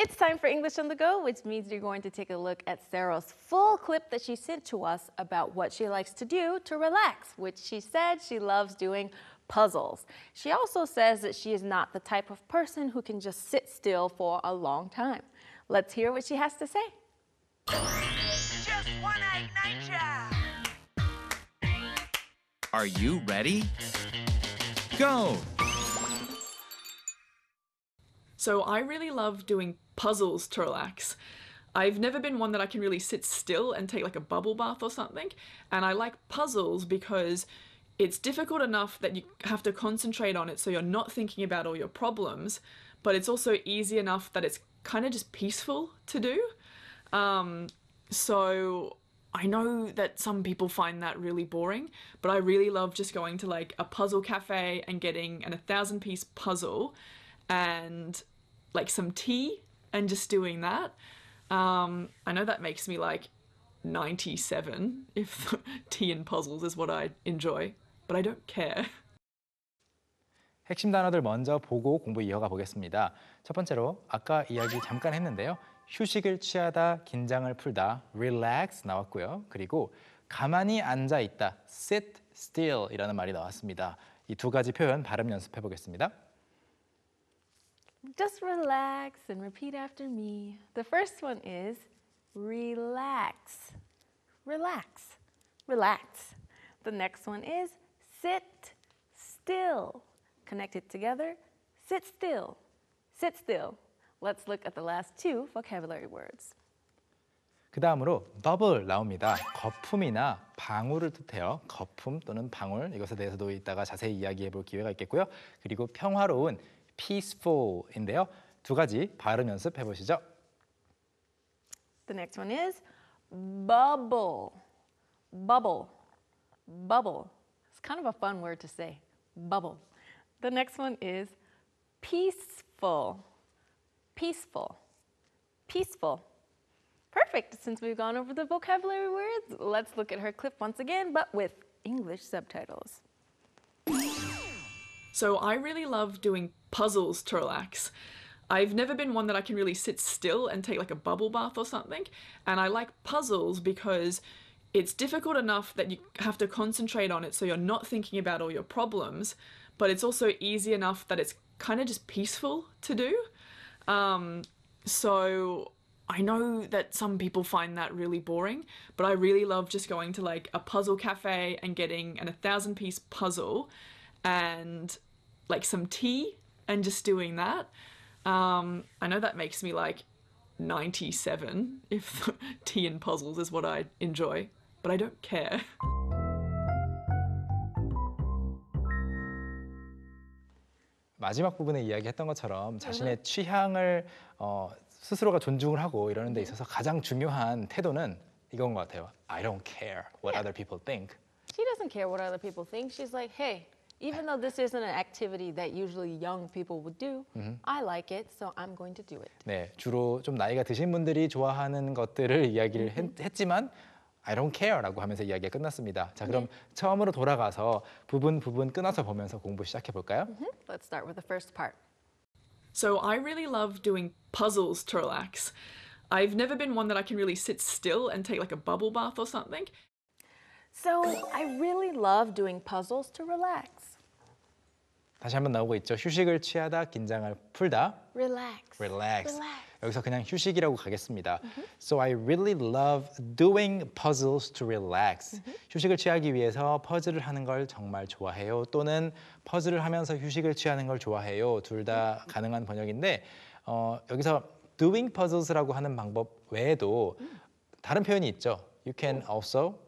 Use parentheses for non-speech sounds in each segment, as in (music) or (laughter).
It's time for English on the Go, which means you're going to take a look at Sarah's full clip that she sent to us about what she likes to do to relax, which she said she loves doing puzzles. She also says that she is not the type of person who can just sit still for a long time. Let's hear what she has to say. Are you ready? Go! So I really love doing puzzles to relax. I've never been one that I can really sit still and take like a bubble bath or something. And I like puzzles because it's difficult enough that you have to concentrate on it so you're not thinking about all your problems, but it's also easy enough that it's kind of just peaceful to do. Um, so I know that some people find that really boring, but I really love just going to like a puzzle cafe and getting an 1,000 piece puzzle and like some tea and just doing that. Um, I know that makes me like 97 if tea and puzzles is what I enjoy, but I don't care. 핵심 단어들 먼저 보고 공부 이어가 보겠습니다. 첫 번째로 아까 이야기 잠깐 했는데요. 휴식을 취하다, 긴장을 풀다, relax 나왔고요. 그리고 가만히 앉아 있다, sit still 이라는 말이 나왔습니다. 이 두 가지 표현 발음 연습해 보겠습니다. just relax and repeat after me. The first one is relax, relax, relax. The next one is sit still. Connect it together, sit still, sit still. Let's look at the last two vocabulary words. 그 다음으로 더블 나옵니다. 거품이나 방울을 뜻해요. 거품 또는 방울 이것에 대해서도 이따가 자세히 이야기해 볼 기회가 있겠고요. 그리고 평화로운 peaceful인데요. 두 가지 발음 연습 해보시죠. The next one is bubble. Bubble. Bubble. It's kind of a fun word to say. Bubble. The next one is peaceful. Peaceful. Peaceful. Perfect. Since we've gone over the vocabulary words, let's look at her clip once again, but with English subtitles. So I really love doing puzzles to relax. I've never been one that I can really sit still and take like a bubble bath or something. And I like puzzles because it's difficult enough that you have to concentrate on it so you're not thinking about all your problems, but it's also easy enough that it's kind of just peaceful to do. Um, so I know that some people find that really boring, but I really love just going to like a puzzle cafe and getting an 1000 piece puzzle and like some tea and just doing that. Um, I know that makes me like 97 if (laughs) tea and puzzles is what I enjoy, but I don't care. 마지막 부분에 이야기했던 것처럼 자신의 취향을 스스로가 존중을 하고 있어서 가장 중요한 태도는 이건 것 같아요. I don't care what other people think. She doesn't care what other people think. She's like, hey, even though this isn't an activity that usually young people would do, mm-hmm. I like it, so I'm going to do it. 네, 주로 좀 나이가 드신 분들이 좋아하는 것들을 (laughs) 이야기를 mm-hmm. 했, 했지만 I don't care라고 하면서 이야기가 끝났습니다. 자, 그럼 mm-hmm. 처음으로 돌아가서 부분 부분 끊어서 보면서 공부 시작해 볼까요? Let's start with the first part. So I really love doing puzzles to relax. I've never been one that I can really sit still and take like a bubble bath or something. So I really love doing puzzles to relax. 다시 한번 나오고 있죠. 휴식을 취하다, 긴장을 풀다. Relax. Relax. Relax. 여기서 그냥 휴식이라고 가겠습니다. Mm-hmm. So I really love doing puzzles to relax. Mm-hmm. 휴식을 취하기 위해서 퍼즐을 하는 걸 정말 좋아해요. 또는 퍼즐을 하면서 휴식을 취하는 걸 좋아해요. 둘다 mm-hmm. 가능한 번역인데 어, 여기서 doing puzzles라고 하는 방법 외에도 다른 표현이 있죠. You can also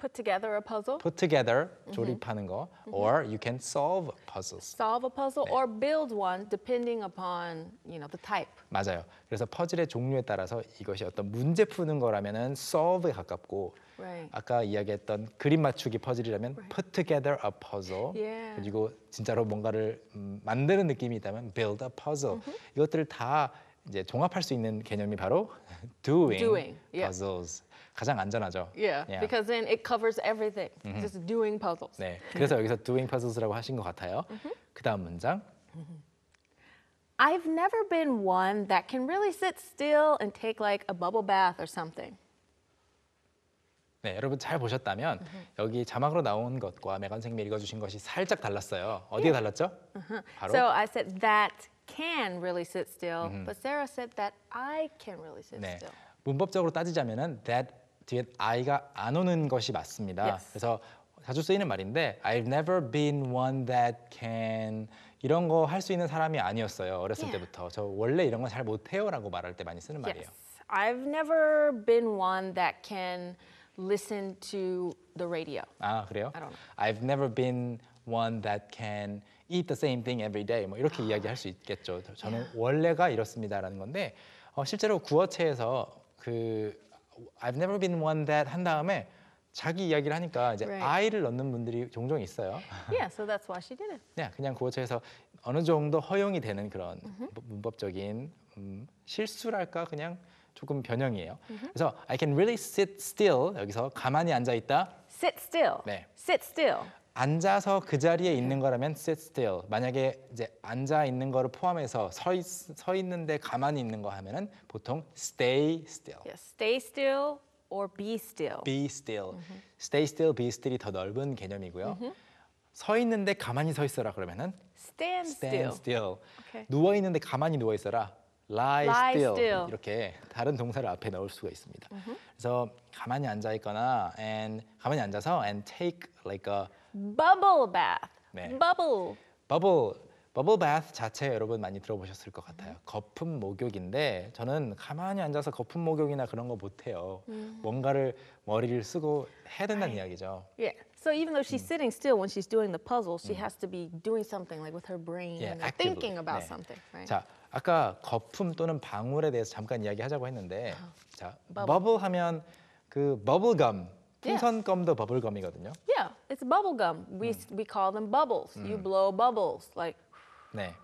put together a puzzle. put together 조립하는 거 or you can solve puzzles. solve a puzzle or build one depending upon, you know, the type. 맞아요. 그래서 퍼즐의 종류에 따라서 이것이 어떤 문제 푸는 거라면 solve에 가깝고 Right. 아까 이야기했던 그림 맞추기 퍼즐이라면 put together a puzzle Yeah. 그리고 진짜로 뭔가를 만드는 느낌이 있다면 build a puzzle 이것들을 다 이제 종합할 수 있는 개념이 바로 doing, Doing, puzzles 가장 안전하죠. Yeah, Yeah. because then it covers everything. Just doing puzzles. 네, 그래서 여기서 doing puzzles라고 하신 것 같아요. 그 다음 문장. I've never been one that can really sit still and take like a bubble bath or something. 네, 여러분 잘 보셨다면 여기 자막으로 나온 것과 매관 선생님이 읽어주신 것이 살짝 달랐어요. 어디에 달랐죠? 바로 So I said that can really sit still, but Sarah said that I can really sit 네, still. 문법적으로 따지자면은 that 뒤에 I가 안 오는 것이 맞습니다. Yes. 그래서 자주 쓰이는 말인데 I've never been one that can 이런 거 할 수 있는 사람이 아니었어요. 어렸을 yeah. 때부터 저 원래 이런 건잘 못해요라고 말할 때 많이 쓰는 yes. 말이에요. I've never been one that can listen to the radio. 아 그래요? I don't know. I've never been one that can eat the same thing every day. 뭐 이렇게 이야기할 수 있겠죠. 저는 원래가 이렇습니다라는 건데 어, 실제로 구어체에서 그 I've never been one that 한 다음에 자기 이야기를 하니까 이제 Right. I를 넣는 분들이 종종 있어요. Yeah, so that's why she did it. 그냥 그냥 고쳐서 어느 정도 허용이 되는 그런 문- 문법적인 음, 실수랄까 그냥 조금 변형이에요. 그래서 I can really sit still 여기서 가만히 앉아 있다. Sit still. 네. Sit still. 앉아서 그 자리에 있는 거라면 sit still. 만약에 이제 앉아 있는 거를 포함해서 서, 있, 서 있는데 가만히 있는 거 하면은 보통 stay still. Yeah, stay still or be still. Be still. Mm-hmm. Stay still, be still이 더 넓은 개념이고요. Mm-hmm. 서 있는데 가만히 서 있어라 그러면은 stand, stand still. still. Okay. 누워 있는데 가만히 누워 있어라. lie, lie still. still. 이렇게 다른 동사를 앞에 넣을 수가 있습니다. Mm-hmm. 그래서 가만히 앉아 있거나 and 가만히 앉아서 and take like a bubble bath. 네. bubble. bubble 버블 바스 자체 여러분 많이 들어보셨을 것 같아요. 거품 목욕인데 저는 가만히 앉아서 거품 목욕이나 그런 거 못해요. 뭔가를 머리를 쓰고 해야 된다는 이야기죠. Yeah. So even though she's sitting still when she's doing the puzzle, she has to be doing something like with her brain yeah, and thinking about 네. something. Right? 자, 아까 거품 또는 방울에 대해서 잠깐 이야기하자고 했는데, 자, 버블 하면 그 버블 감 풍선껌도 버블검이거든요. Yeah, it's bubble gum. We we call them bubbles. You blow bubbles, like 네.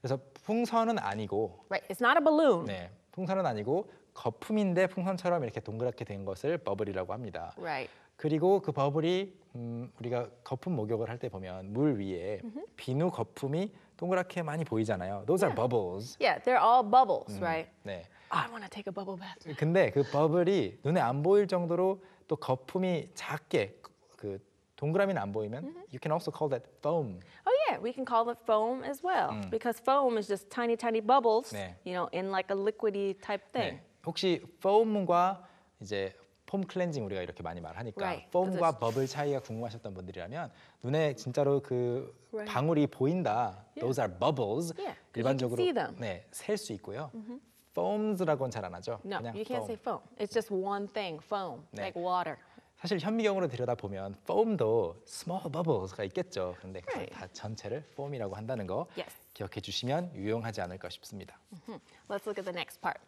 그래서 풍선은 아니고 right. It's not a balloon. 네. 풍선은 아니고 거품인데 풍선처럼 이렇게 동그랗게 된 것을 버블이라고 합니다. Right. 그리고 그 버블이 음, 우리가 거품 목욕을 할 때 보면 물 위에 비누 거품이 동그랗게 많이 보이잖아요. Those are bubbles. Yeah, they're all bubbles, right? 네. I want to take a bubble bath. 근데 그 버블이 눈에 안 보일 정도로 또 거품이 작게 그 동그라미는 안 보이면 you can also call that foam. Oh yeah, we can call it foam as well because foam is just tiny tiny bubbles, 네. you know, in like a liquidy type thing. 네. 혹시 foam과 이제 폼 클렌징 우리가 이렇게 많이 말하니까 right. 폼과 버블 차이가 궁금하셨던 분들이라면 눈에 진짜로 그 right. 방울이 보인다. Yeah. Those are bubbles. Yeah. 일반적으로 네, 셀 수 있고요. Mm-hmm. foams라고는 잘 하죠. No, 그냥 you can't foam. say foam. It's just one thing, foam, 네. like water. 사실 현미경으로 들여다보면 foam도 small bubbles가 있겠죠. 근데 right. 다 전체를 foam이라고 한다는 거 yes. 기억해 주시면 유용하지 않을까 싶습니다. Mm-hmm. Let's look at the next part.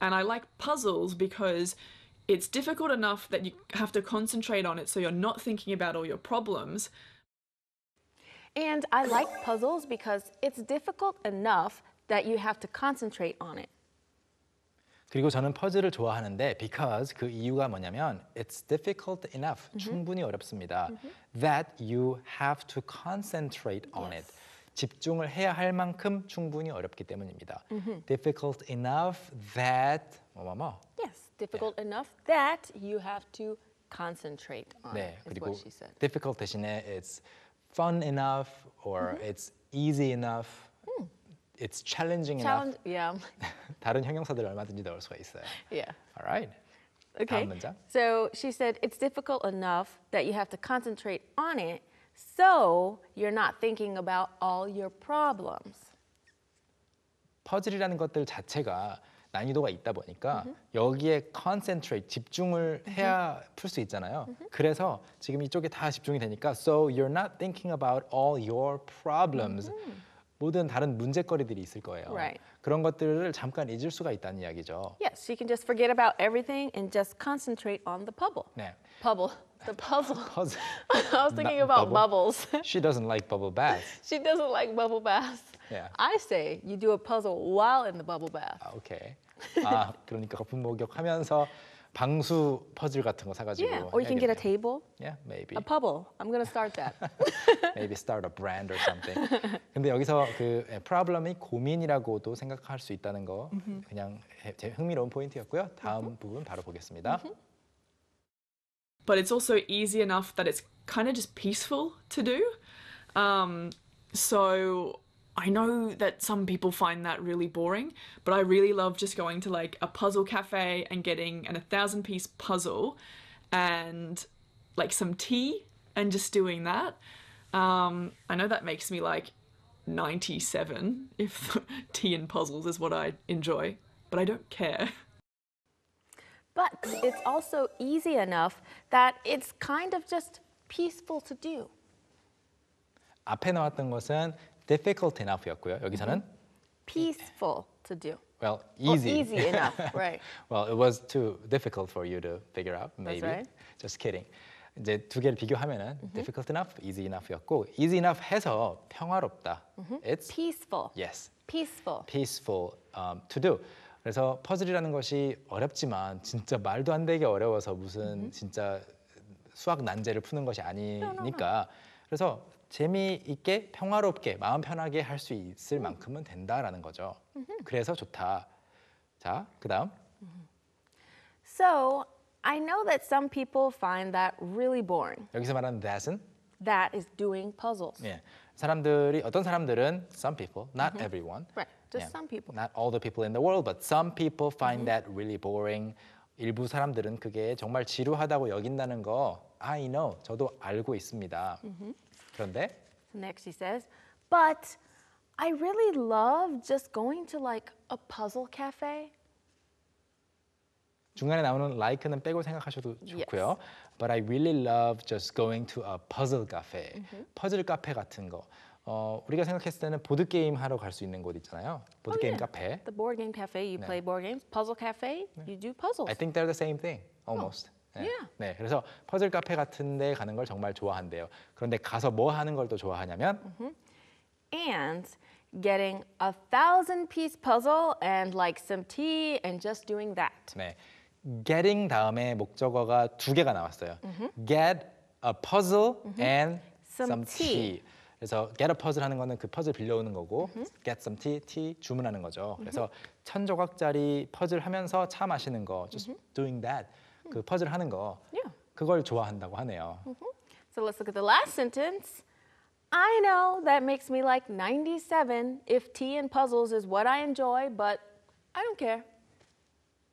And I like puzzles because it's difficult enough that you have to concentrate on it so you're not thinking about all your problems. And I like puzzles because it's difficult enough that you have to concentrate on it. 그리고 저는 퍼즐을 좋아하는데 because 그 이유가 뭐냐면 it's difficult enough 충분히 어렵습니다. that you have to concentrate on it. 집중을 해야 할 만큼 충분히 어렵기 때문입니다. difficult enough that 뭐뭐뭐. Yes, difficult enough that you have to concentrate on. 네, 그리고 difficult 대신에 it's fun enough or it's easy enough it's challenging enough. Yeah. 다른 형용사들 얼마든지 넣을 수가 있어요. Yeah. All right. Okay. 다음 문장. So she said it's difficult enough that you have to concentrate on it, so you're not thinking about all your problems. 퍼즐이라는 것들 자체가 난이도가 있다 보니까 mm-hmm. 여기에 concentrate 집중을 해야 mm-hmm. 풀수 있잖아요. Mm-hmm. 그래서 지금 이쪽에 다 집중이 되니까 so you're not thinking about all your problems. Mm-hmm. 모든 다른 문제거리들이 있을 거예요. Right. 그런 것들을 잠깐 잊을 수가 있다는 이야기죠. Yes, you can just forget about everything and just concentrate on the pubble. 네. Pubble. The puzzle. puzzle. I was thinking about bubble. bubbles. She doesn't like bubble baths. She doesn't like bubble baths. Yeah. I say you do a puzzle while in the bubble bath. 아, 오케이. 아, 그러니까 거품 목욕하면서 방수 퍼즐 같은 거 사가지고 Yeah, or you can get a 해야겠네요. table, Yeah, maybe. a pubble. I'm gonna start that. maybe start a brand or something. 근데 여기서 그 예, problem이 고민이라고도 생각할 수 있다는 거 그냥 예, 제 흥미로운 포인트였고요. 다음 부분 바로 보겠습니다. but it's also easy enough that it's kind of just peaceful to do. Um, so I know that some people find that really boring, but I really love just going to like a puzzle cafe and getting an 1000 piece puzzle and like some tea and just doing that. Um, I know that makes me like 97 (laughs) if tea and puzzles is what I enjoy, but I don't care. But it's also easy enough that it's kind of just peaceful to do. 앞에 나왔던 것은 difficult enough였고요. 여기서는 peaceful to do. Well, easy. Oh, easy enough, right? well, it was too difficult for you to figure out. Maybe. That's right. Just kidding. 이제 두 개를 비교하면은 mm-hmm. difficult enough, easy enough였고 easy enough 해서 평화롭다. Mm-hmm. It's peaceful. Yes. Peaceful. Peaceful um, to do. 그래서 퍼즐이라는 것이 어렵지만 진짜 말도 안 되게 어려워서 무슨 mm-hmm. 진짜 수학 난제를 푸는 것이 아니니까. No, no, no. 그래서 재미있게 평화롭게 마음 편하게 할 수 있을 만큼은 된다라는 거죠. 그래서 좋다. 자, 그다음. So, I know that some people find that really boring. 여기서 말하는 that은 That is doing puzzles. 예. 사람들이 어떤 사람들은 some people, not everyone. Right. Just 예, some people. Not all the people in the world, but some people find that really boring. 일부 사람들은 그게 정말 지루하다고 여긴다는 거 I know, 저도 알고 있습니다. 그런데 So next he says, but I really love just going to like a puzzle cafe. 중간에 나오는 like는 빼고 생각하셔도 좋고요. But I really love just going to a puzzle cafe. 퍼즐 카페 같은 거. 어, 우리가 생각했을 때는 보드 게임 하러 갈 수 있는 곳 있잖아요. 보드 게임 yeah. 카페. The board game cafe, you play board games. Puzzle cafe, you do puzzles. I think they're the same thing almost. 네. 네. 그래서 퍼즐 카페 같은 데 가는 걸 정말 좋아한대요. 그런데 가서 뭐 하는 걸 또 좋아하냐면 and getting a thousand piece puzzle and like some tea and just doing that. 네. getting 다음에 목적어가 두 개가 나왔어요. get a puzzle and Some some tea. tea. 그래서 get a puzzle 하는 거는 그 퍼즐 빌려오는 거고 get some tea, tea 주문하는 거죠. 그래서 천 조각짜리 퍼즐 하면서 차 마시는 거 just doing that. 그 퍼즐 하는 거 Yeah. 그걸 좋아한다고 하네요. So let's look at the last sentence. I know that makes me like 97 if tea and puzzles is what I enjoy, but I don't care.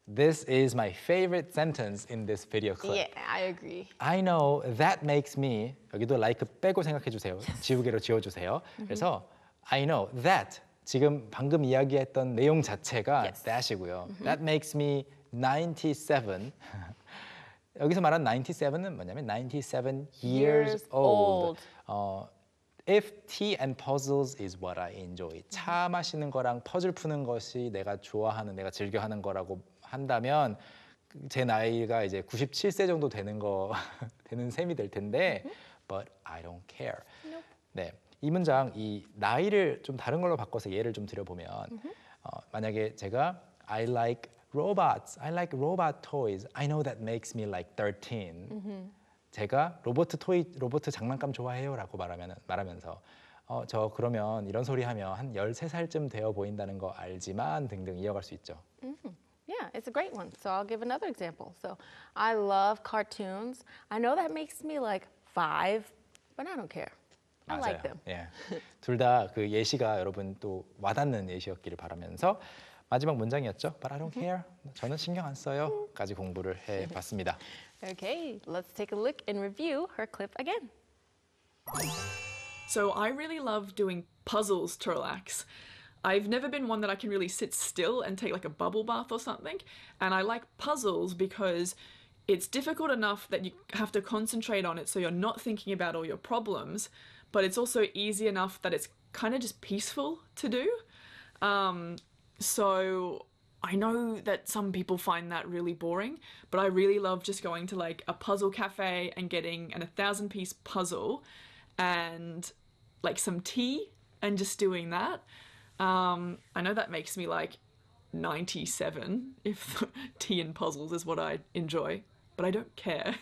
This is my favorite sentence in this video clip. Yeah, I agree. I know that makes me 여기도 like 빼고 생각해 주세요. 지우개로 지워 주세요. 그래서 I know that 지금 방금 이야기했던 내용 자체가 that이고요. That makes me 97 여기서 말한 97은 뭐냐면 97 years old. 어, If tea and puzzles is what I enjoy. 차 마시는 거랑 퍼즐 푸는 것이 내가 좋아하는, 내가 즐겨 하는 거라고 한다면 제 나이가 이제 97세 정도 되는 거 (laughs) 되는 셈이 될 텐데 but I don't care. 네. 이 문장 이 나이를 좀 다른 걸로 바꿔서 예를 좀 드려 보면 어, 만약에 제가 I like robots. I like robot toys. I know that makes me like 13. Mm-hmm. 제가 로봇 토이 로봇 장난감 좋아해요라고 말하면 말하면서 어, 저 그러면 이런 소리 하면 한 13살쯤 되어 보인다는 거 알지만 등등 이어갈 수 있죠. Mm-hmm. Yeah, it's a great one. So I'll give another example. So I love cartoons. I know that makes me like 5, but I don't care. I 맞아요. like them. 예. 둘다 그 예시가 여러분 또 와닿는 예시였기를 바라면서 마지막 문장이었죠. But I don't mm-hmm. care. 저는 신경 안 공부를 해봤습니다. (laughs) Okay, let's take a look and review her clip again. So I really love doing puzzles, relax. I've never been one that I can really sit still and take like a bubble bath or something. And I like puzzles because it's difficult enough that you have to concentrate on it so you're not thinking about all your problems, but it's also easy enough that it's kind of just peaceful to do. Um, so I know that some people find that really boring, but I really love just going to like a puzzle cafe and getting an 1,000 piece puzzle and like some tea and just doing that. Um, I know that makes me like 97 if (laughs) tea and puzzles is what I enjoy, but I don't care.